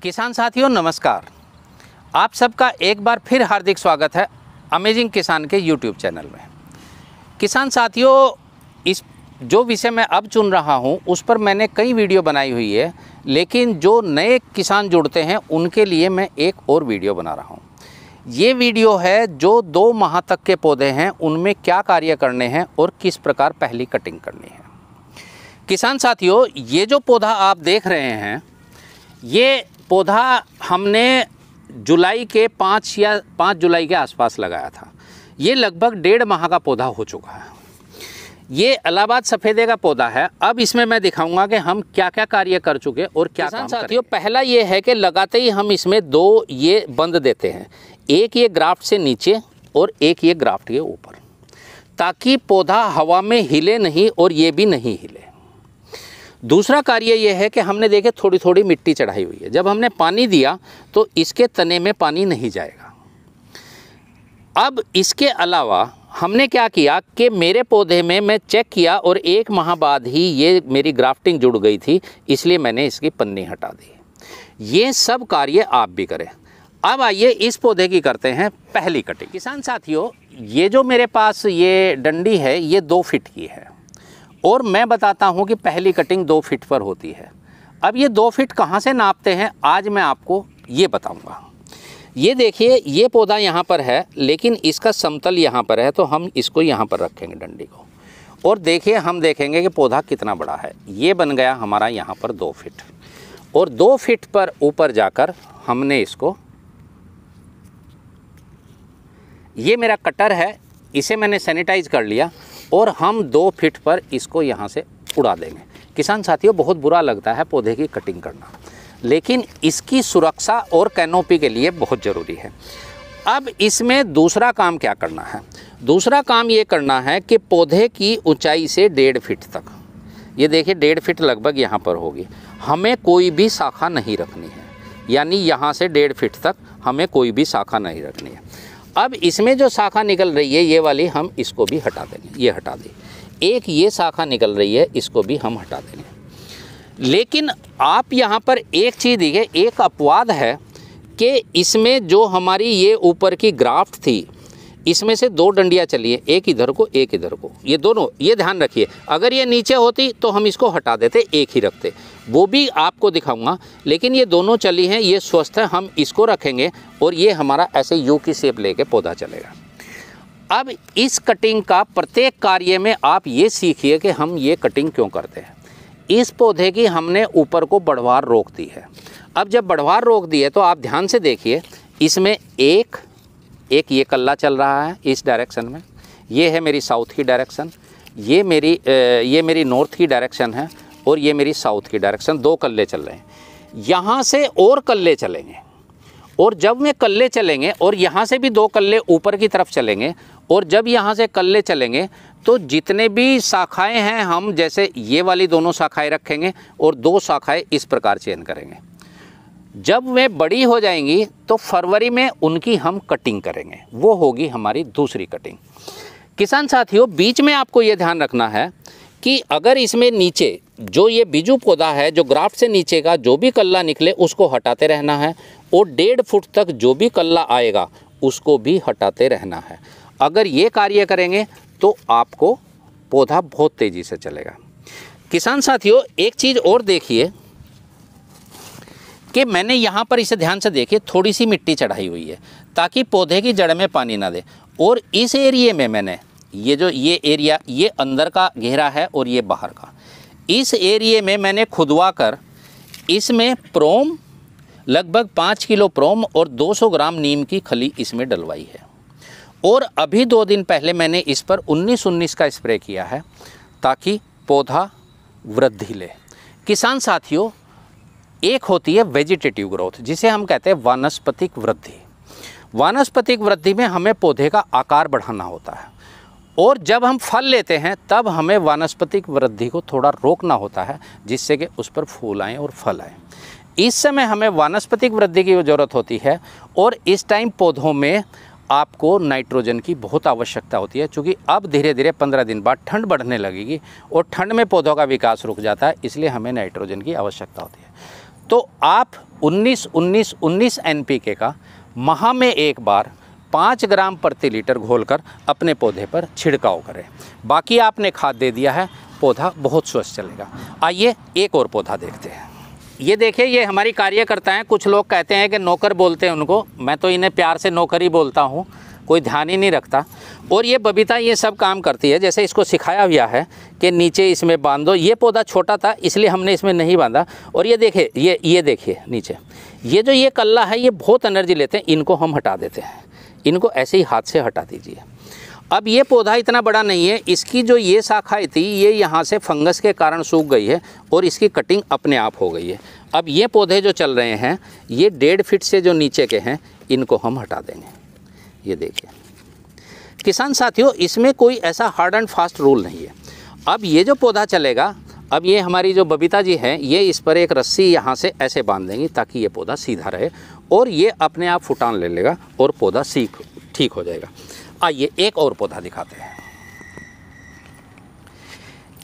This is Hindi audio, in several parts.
किसान साथियों नमस्कार आप सबका एक बार फिर हार्दिक स्वागत है अमेजिंग किसान के यूट्यूब चैनल में किसान साथियों इस जो विषय मैं अब चुन रहा हूँ उस पर मैंने कई वीडियो बनाई हुई है लेकिन जो नए किसान जुड़ते हैं उनके लिए मैं एक और वीडियो बना रहा हूँ ये वीडियो है जो दो माह तक के पौधे हैं उनमें क्या कार्य करने हैं और किस प्रकार पहली कटिंग करनी है किसान साथियों ये जो पौधा आप देख रहे हैं ये पौधा हमने जुलाई के पाँच या पाँच जुलाई के आसपास लगाया था ये लगभग डेढ़ माह का पौधा हो चुका है ये अलाहाबाद सफ़ेदे का पौधा है अब इसमें मैं दिखाऊंगा कि हम क्या क्या कार्य कर चुके और क्या काम साथियों पहला ये है कि लगाते ही हम इसमें दो ये बंद देते हैं एक ये ग्राफ्ट से नीचे और एक ये ग्राफ्ट के ऊपर ताकि पौधा हवा में हिले नहीं और ये भी नहीं हिले दूसरा कार्य यह है कि हमने देखे थोड़ी थोड़ी मिट्टी चढ़ाई हुई है जब हमने पानी दिया तो इसके तने में पानी नहीं जाएगा अब इसके अलावा हमने क्या किया कि मेरे पौधे में मैं चेक किया और एक माह बाद ही ये मेरी ग्राफ्टिंग जुड़ गई थी इसलिए मैंने इसकी पन्नी हटा दी ये सब कार्य आप भी करें अब आइए इस पौधे की करते हैं पहली कटिंग किसान साथियों ये जो मेरे पास ये डंडी है ये दो फिट की है और मैं बताता हूँ कि पहली कटिंग दो फिट पर होती है अब ये दो फिट कहाँ से नापते हैं आज मैं आपको ये बताऊँगा ये देखिए ये पौधा यहाँ पर है लेकिन इसका समतल यहाँ पर है तो हम इसको यहाँ पर रखेंगे डंडी को और देखिए हम देखेंगे कि पौधा कितना बड़ा है ये बन गया हमारा यहाँ पर दो फिट और दो फिट पर ऊपर जाकर हमने इसको ये मेरा कटर है इसे मैंने सैनिटाइज कर लिया और हम दो फिट पर इसको यहाँ से उड़ा देंगे किसान साथियों बहुत बुरा लगता है पौधे की कटिंग करना लेकिन इसकी सुरक्षा और कैनोपी के लिए बहुत ज़रूरी है अब इसमें दूसरा काम क्या करना है दूसरा काम ये करना है कि पौधे की ऊंचाई से डेढ़ फीट तक ये देखिए डेढ़ फीट लगभग यहाँ पर होगी हमें कोई भी शाखा नहीं रखनी है यानी यहाँ से डेढ़ फीट तक हमें कोई भी शाखा नहीं रखनी है अब इसमें जो शाखा निकल रही है ये वाली हम इसको भी हटा देंगे ये हटा दें एक ये शाखा निकल रही है इसको भी हम हटा देंगे लेकिन आप यहाँ पर एक चीज़ देखिए एक अपवाद है कि इसमें जो हमारी ये ऊपर की ग्राफ्ट थी इसमें से दो डंडियाँ चली एक इधर को एक इधर को ये दोनों ये ध्यान रखिए अगर ये नीचे होती तो हम इसको हटा देते एक ही रखते वो भी आपको दिखाऊंगा लेकिन ये दोनों चली हैं ये स्वस्थ है हम इसको रखेंगे और ये हमारा ऐसे यू की ले लेके पौधा चलेगा अब इस कटिंग का प्रत्येक कार्य में आप ये सीखिए कि हम ये कटिंग क्यों करते हैं इस पौधे की हमने ऊपर को बढ़वार रोक दी है अब जब बढ़वार रोक दी है तो आप ध्यान से देखिए इसमें एक एक ये कल्ला चल रहा है इस डायरेक्शन में ये है मेरी साउथ की डायरेक्शन ये मेरी ये मेरी नॉर्थ की डायरेक्शन है और ये मेरी साउथ की डायरेक्शन दो कल्ले चल रहे हैं यहाँ से और कल्ले चलेंगे और जब वे कल्ले चलेंगे और यहाँ से भी दो कल्ले ऊपर की तरफ चलेंगे और जब यहाँ से कल्ले चलेंगे तो जितने भी शाखाएं हैं हम जैसे ये वाली दोनों शाखाएं रखेंगे और दो शाखाएं इस प्रकार चयन करेंगे जब वे बड़ी हो जाएंगी तो फरवरी में उनकी हम कटिंग करेंगे वो होगी हमारी दूसरी कटिंग किसान साथियों बीच में आपको ये ध्यान रखना है कि अगर इसमें नीचे जो ये बीजू पौधा है जो ग्राफ्ट से नीचे का जो भी कल्ला निकले उसको हटाते रहना है और डेढ़ फुट तक जो भी कल्ला आएगा उसको भी हटाते रहना है अगर ये कार्य करेंगे तो आपको पौधा बहुत तेज़ी से चलेगा किसान साथियों एक चीज़ और देखिए कि मैंने यहाँ पर इसे ध्यान से देखिए थोड़ी सी मिट्टी चढ़ाई हुई है ताकि पौधे की जड़ में पानी ना दे और इस एरिए में मैंने ये जो ये एरिया ये अंदर का घेरा है और ये बाहर का इस एरिए में मैंने खुदवा कर इसमें प्रोम लगभग पाँच किलो प्रोम और 200 ग्राम नीम की खली इसमें डलवाई है और अभी दो दिन पहले मैंने इस पर उन्नीस उन्नीस का स्प्रे किया है ताकि पौधा वृद्धि ले किसान साथियों एक होती है वेजिटेटिव ग्रोथ जिसे हम कहते हैं वानस्पतिक वृद्धि वानस्पतिक वृद्धि में हमें पौधे का आकार बढ़ाना होता है और जब हम फल लेते हैं तब हमें वानस्पतिक वृद्धि को थोड़ा रोकना होता है जिससे कि उस पर फूल आएँ और फल आएँ इस समय हमें वानस्पतिक वृद्धि की ज़रूरत होती है और इस टाइम पौधों में आपको नाइट्रोजन की बहुत आवश्यकता होती है क्योंकि अब धीरे धीरे पंद्रह दिन बाद ठंड बढ़ने लगेगी और ठंड में पौधों का विकास रुक जाता है इसलिए हमें नाइट्रोजन की आवश्यकता होती है तो आप 19 19 19 के का माह में एक बार पाँच ग्राम प्रति लीटर घोलकर अपने पौधे पर छिड़काव करें बाकी आपने खाद दे दिया है पौधा बहुत स्वस्थ चलेगा आइए एक और पौधा देखते हैं ये देखिए ये हमारी कार्यकर्ता हैं कुछ लोग कहते हैं कि नौकर बोलते हैं उनको मैं तो इन्हें प्यार से नौकर ही बोलता हूँ कोई ध्यान ही नहीं रखता और ये बबीता ये सब काम करती है जैसे इसको सिखाया गया है कि नीचे इसमें बांध दो ये पौधा छोटा था इसलिए हमने इसमें नहीं बांधा और ये देखिए ये ये देखिए नीचे ये जो ये कल्ला है ये बहुत एनर्जी लेते हैं इनको हम हटा देते हैं इनको ऐसे ही हाथ से हटा दीजिए अब ये पौधा इतना बड़ा नहीं है इसकी जो ये शाखाएँ थी ये यहाँ से फंगस के कारण सूख गई है और इसकी कटिंग अपने आप हो गई है अब ये पौधे जो चल रहे हैं ये डेढ़ फिट से जो नीचे के हैं इनको हम हटा देंगे ये देखिए किसान साथियों इसमें कोई ऐसा हार्ड एंड फास्ट रूल नहीं है अब ये जो पौधा चलेगा अब ये हमारी जो बबीता जी हैं ये इस पर एक रस्सी यहाँ से ऐसे बांध देंगी ताकि ये पौधा सीधा रहे और ये अपने आप फुटान ले लेगा और पौधा सीख ठीक हो जाएगा आइए एक और पौधा दिखाते हैं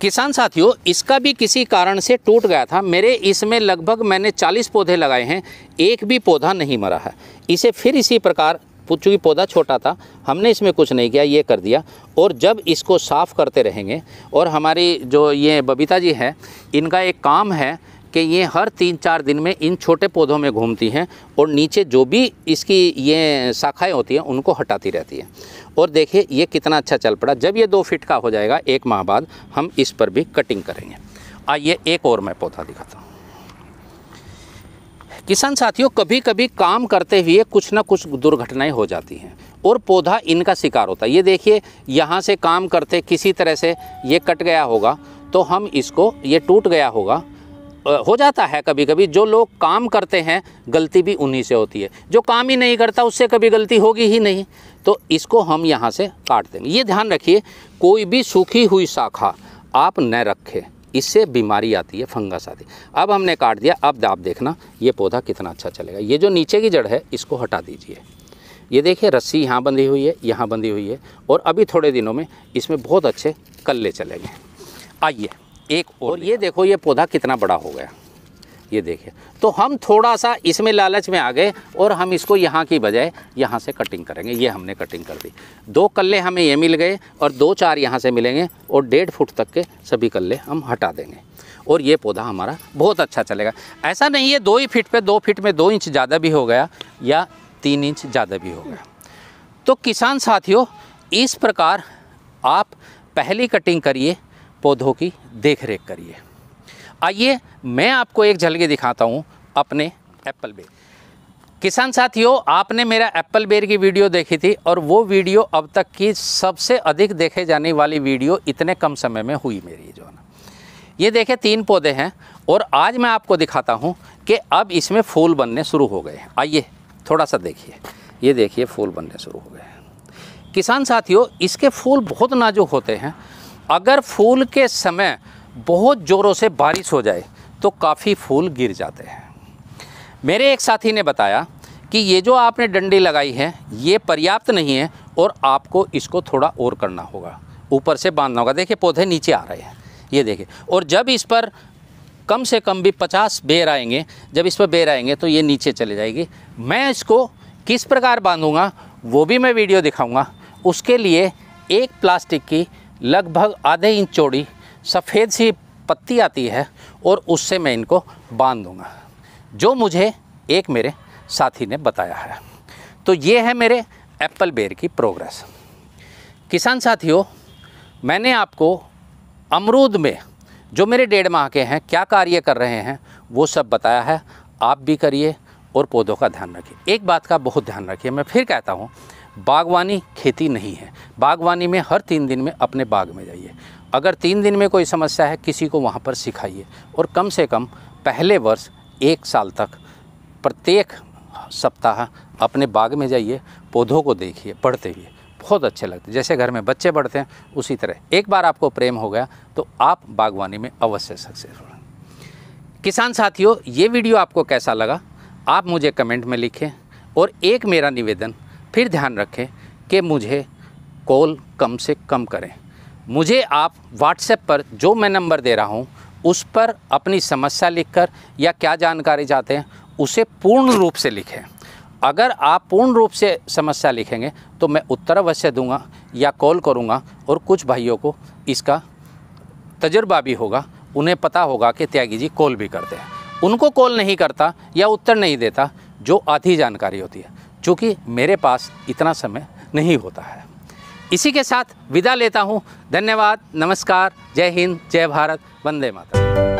किसान साथियों इसका भी किसी कारण से टूट गया था मेरे इसमें लगभग मैंने 40 पौधे लगाए हैं एक भी पौधा नहीं मरा है इसे फिर इसी प्रकार चूँकि पौधा छोटा था हमने इसमें कुछ नहीं किया ये कर दिया और जब इसको साफ़ करते रहेंगे और हमारी जो ये बबीता जी हैं इनका एक काम है कि ये हर तीन चार दिन में इन छोटे पौधों में घूमती हैं और नीचे जो भी इसकी ये शाखाएँ होती हैं उनको हटाती रहती है और देखिए ये कितना अच्छा चल पड़ा जब ये दो फिट का हो जाएगा एक माह बाद हम इस पर भी कटिंग करेंगे आइए एक और मैं पौधा दिखाता हूँ किसान साथियों कभी कभी काम करते हुए कुछ ना कुछ दुर्घटनाएं हो जाती हैं और पौधा इनका शिकार होता है ये देखिए यहाँ से काम करते किसी तरह से ये कट गया होगा तो हम इसको ये टूट गया होगा हो जाता है कभी कभी जो लोग काम करते हैं गलती भी उन्हीं से होती है जो काम ही नहीं करता उससे कभी गलती होगी ही नहीं तो इसको हम यहाँ से काट देंगे ये ध्यान रखिए कोई भी सूखी हुई शाखा आप न रखें इससे बीमारी आती है फंगस आती है अब हमने काट दिया अब आप देखना ये पौधा कितना अच्छा चलेगा ये जो नीचे की जड़ है इसको हटा दीजिए ये देखिए रस्सी यहाँ बंधी हुई है यहाँ बंधी हुई है और अभी थोड़े दिनों में इसमें बहुत अच्छे कल्ले चलेंगे आइए एक और, और ये देखो ये पौधा कितना बड़ा हो गया ये देखिए तो हम थोड़ा सा इसमें लालच में आ गए और हम इसको यहाँ की बजाय यहाँ से कटिंग करेंगे ये हमने कटिंग कर दी दो कल्ले हमें ये मिल गए और दो चार यहाँ से मिलेंगे और डेढ़ फुट तक के सभी कल्ले हम हटा देंगे और ये पौधा हमारा बहुत अच्छा चलेगा ऐसा नहीं है दो ही फिट पर दो फिट में दो इंच ज़्यादा भी हो गया या तीन इंच ज़्यादा भी हो गया तो किसान साथियों इस प्रकार आप पहली कटिंग करिए पौधों की देख रेख करिए आइए मैं आपको एक झलके दिखाता हूँ अपने एप्पल बेर किसान साथियों आपने मेरा एप्पल बेर की वीडियो देखी थी और वो वीडियो अब तक की सबसे अधिक देखे जाने वाली वीडियो इतने कम समय में हुई मेरी जो है ना ये देखे तीन पौधे हैं और आज मैं आपको दिखाता हूँ कि अब इसमें फूल बनने शुरू हो गए आइए थोड़ा सा देखिए ये देखिए फूल बनने शुरू हो गए किसान साथियों इसके फूल बहुत नाजुक होते हैं अगर फूल के समय बहुत ज़ोरों से बारिश हो जाए तो काफ़ी फूल गिर जाते हैं मेरे एक साथी ने बताया कि ये जो आपने डंडी लगाई है ये पर्याप्त नहीं है और आपको इसको थोड़ा और करना होगा ऊपर से बांधना होगा देखिए पौधे नीचे आ रहे हैं ये देखिए और जब इस पर कम से कम भी पचास बेर आएंगे जब इस पर बेर आएंगे तो ये नीचे चले जाएगी मैं इसको किस प्रकार बांधूँगा वो भी मैं वीडियो दिखाऊँगा उसके लिए एक प्लास्टिक की लगभग आधे इंच चौड़ी सफ़ेद सी पत्ती आती है और उससे मैं इनको बांध दूँगा जो मुझे एक मेरे साथी ने बताया है तो ये है मेरे एप्पल बेर की प्रोग्रेस किसान साथियों मैंने आपको अमरूद में जो मेरे डेढ़ माह के हैं क्या कार्य कर रहे हैं वो सब बताया है आप भी करिए और पौधों का ध्यान रखिए एक बात का बहुत ध्यान रखिए मैं फिर कहता हूँ बागवानी खेती नहीं है बागवानी में हर तीन दिन में अपने बाग में जाइए अगर तीन दिन में कोई समस्या है किसी को वहाँ पर सिखाइए और कम से कम पहले वर्ष एक साल तक प्रत्येक सप्ताह अपने बाग में जाइए पौधों को देखिए पढ़ते हुए बहुत अच्छे लगते हैं जैसे घर में बच्चे बढ़ते हैं उसी तरह एक बार आपको प्रेम हो गया तो आप बागवानी में अवश्य सक्सेसफुल किसान साथियों ये वीडियो आपको कैसा लगा आप मुझे कमेंट में लिखें और एक मेरा निवेदन फिर ध्यान रखें कि मुझे कॉल कम से कम करें मुझे आप व्हाट्सएप पर जो मैं नंबर दे रहा हूँ उस पर अपनी समस्या लिखकर या क्या जानकारी चाहते हैं उसे पूर्ण रूप से लिखें अगर आप पूर्ण रूप से समस्या लिखेंगे तो मैं उत्तर अवश्य दूंगा या कॉल करूंगा और कुछ भाइयों को इसका तजुर्बा भी होगा उन्हें पता होगा कि त्यागी जी कॉल भी करते हैं उनको कॉल नहीं करता या उत्तर नहीं देता जो आधी जानकारी होती है चूँकि मेरे पास इतना समय नहीं होता है इसी के साथ विदा लेता हूँ धन्यवाद नमस्कार जय हिंद जय भारत वंदे माता